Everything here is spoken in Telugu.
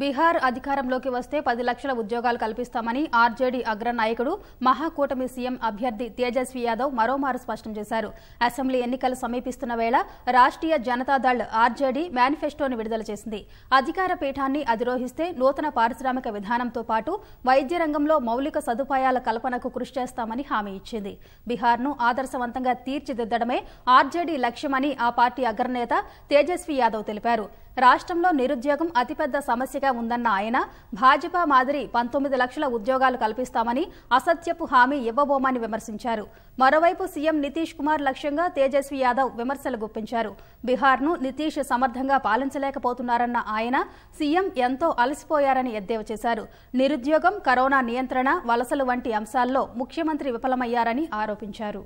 బీహార్ అధికారంలోకి వస్తే పది లక్షల ఉద్యోగాలు కల్పిస్తామని ఆర్జేడీ అగ్రనాయకుడు మహాకూటమి సీఎం అభ్యర్థి తేజస్వి యాదవ్ మరోమారు స్పష్టం చేశారు అసెంబ్లీ ఎన్నికలు సమీపిస్తున్న వేళ రాష్ట్రీయ జనతాదళ్ ఆర్జేడీ మేనిఫెస్టోను విడుదల చేసింది అధికార పీఠాన్ని అధిరోహిస్తే నూతన పారిశ్రామిక విధానంతో పాటు వైద్య రంగంలో మౌలిక సదుపాయాల కల్పనకు కృషి చేస్తామని హామీ ఇచ్చింది బీహార్ను ఆదర్శవంతంగా తీర్చిదిద్దడమే ఆర్జేడీ లక్ష్యమని ఆ పార్టీ అగ్రనేత తేజస్వి యాదవ్ తెలిపారు రాష్ట్రంలో నిరుద్యోగం అతిపెద్ద సమస్యగా ఉందన్న ఆయన భాజపా మాదిరి పంతొమ్మిది లక్షల ఉద్యోగాలు కల్పిస్తామని అసత్యపు హామీ ఇవ్వబోమని విమర్శించారు మరోవైపు సీఎం నితీష్ కుమార్ లక్ష్యంగా తేజస్వి యాదవ్ విమర్శలు గుప్పించారు బీహార్ను నితీష్ సమర్థంగా పాలించలేకపోతున్నారన్న ఆయన సీఎం ఎంతో అలసిపోయారని ఎద్దేవా చేశారు నిరుద్యోగం కరోనా నియంత్రణ వలసలు వంటి అంశాల్లో ముఖ్యమంత్రి విఫలమయ్యారని ఆరోపించారు